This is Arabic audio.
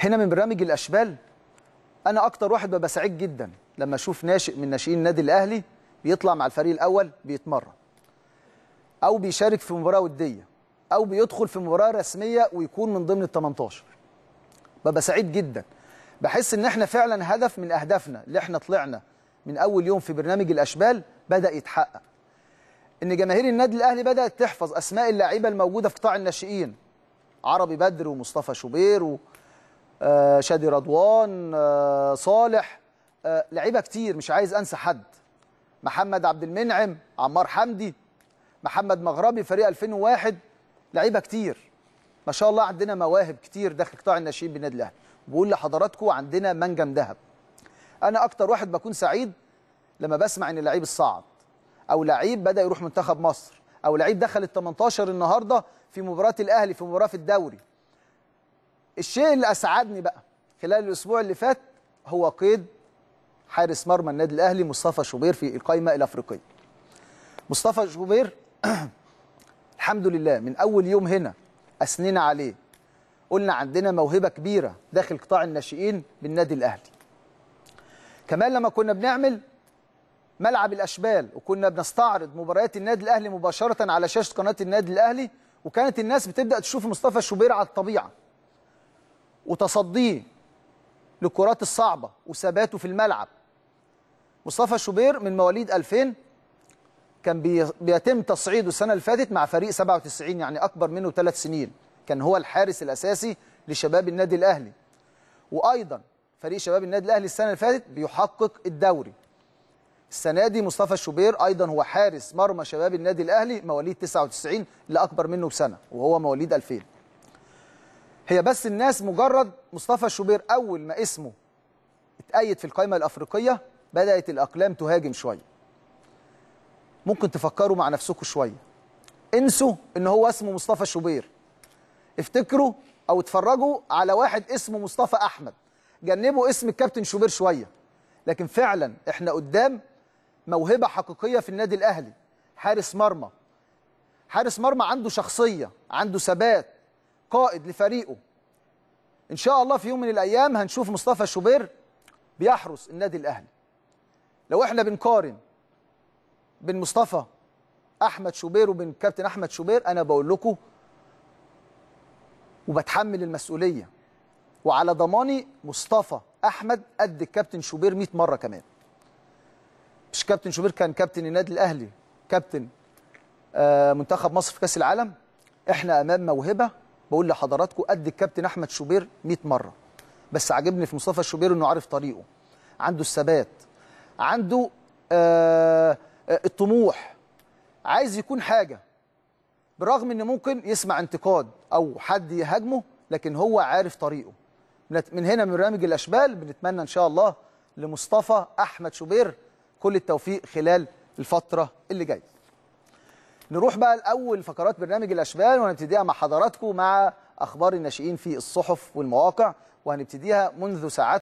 هنا من برنامج الاشبال انا اكتر واحد ببقى سعيد جدا لما اشوف ناشئ من ناشئين النادي الاهلي بيطلع مع الفريق الاول بيتمرن او بيشارك في مباراه وديه او بيدخل في مباراه رسميه ويكون من ضمن ال 18 ببقى سعيد جدا بحس ان احنا فعلا هدف من اهدافنا اللي احنا طلعنا من اول يوم في برنامج الاشبال بدا يتحقق ان جماهير النادي الاهلي بدات تحفظ اسماء اللعيبه الموجوده في قطاع الناشئين عربي بدر ومصطفى شوبير و... آه، شادي رضوان آه، صالح آه، لعيبه كتير مش عايز انسى حد محمد عبد المنعم عمار حمدي محمد مغربي فريق 2001 لعيبه كتير ما شاء الله عندنا مواهب كتير داخل قطاع الناشئين بالنادي الاهلي بقول لحضراتكم عندنا منجم ذهب انا اكتر واحد بكون سعيد لما بسمع ان اللعيب الصعد او لعيب بدا يروح منتخب مصر او لعيب دخل ال 18 النهارده في مباراه الاهلي في مباراه في الدوري الشيء اللي اسعدني بقى خلال الاسبوع اللي فات هو قيد حارس مرمى النادي الاهلي مصطفى شوبير في القائمه الافريقيه مصطفى شوبير الحمد لله من اول يوم هنا اثنينا عليه قلنا عندنا موهبه كبيره داخل قطاع الناشئين بالنادي الاهلي كمان لما كنا بنعمل ملعب الاشبال وكنا بنستعرض مباريات النادي الاهلي مباشره على شاشه قناه النادي الاهلي وكانت الناس بتبدا تشوف مصطفى شوبير على الطبيعه وتصديه للكرات الصعبة وثباته في الملعب مصطفى شوبير من مواليد 2000 كان بيتم تصعيده السنة اللي فاتت مع فريق 97 يعني أكبر منه ثلاث سنين كان هو الحارس الأساسي لشباب النادي الأهلي وأيضا فريق شباب النادي الأهلي السنة اللي فاتت بيحقق الدوري السنة دي مصطفى شوبير أيضا هو حارس مرمى شباب النادي الأهلي مواليد 99 اللي أكبر منه بسنة وهو مواليد 2000 هي بس الناس مجرد مصطفى شوبير أول ما اسمه اتأيد في القائمة الأفريقية بدأت الأقلام تهاجم شوية ممكن تفكروا مع نفسكم شوية انسوا ان هو اسمه مصطفى شوبير افتكروا او اتفرجوا على واحد اسمه مصطفى احمد جنبوا اسم الكابتن شوبير شويه لكن فعلا احنا قدام موهبه حقيقيه في النادي الاهلي حارس مرمى حارس مرمى عنده شخصيه عنده ثبات قائد لفريقه ان شاء الله في يوم من الايام هنشوف مصطفى شوبير بيحرس النادي الاهلي لو احنا بنقارن بين مصطفى احمد شوبير وبين كابتن احمد شوبير انا بقول لكم وبتحمل المسؤوليه وعلى ضماني مصطفى احمد قد الكابتن شوبير 100 مره كمان مش كابتن شوبير كان كابتن النادي الاهلي كابتن آه، منتخب مصر في كاس العالم احنا امام موهبه بقول لحضراتكم قد الكابتن احمد شوبير 100 مره بس عاجبني في مصطفى شوبير انه عارف طريقه عنده الثبات عنده آه،, آه الطموح عايز يكون حاجه برغم ان ممكن يسمع انتقاد او حد يهاجمه لكن هو عارف طريقه من هنا من برنامج الاشبال بنتمنى ان شاء الله لمصطفى احمد شوبير كل التوفيق خلال الفتره اللي جايه نروح بقى لأول فقرات برنامج الأشبال وهنبتديها مع حضراتكم مع أخبار الناشئين في الصحف والمواقع وهنبتديها منذ ساعات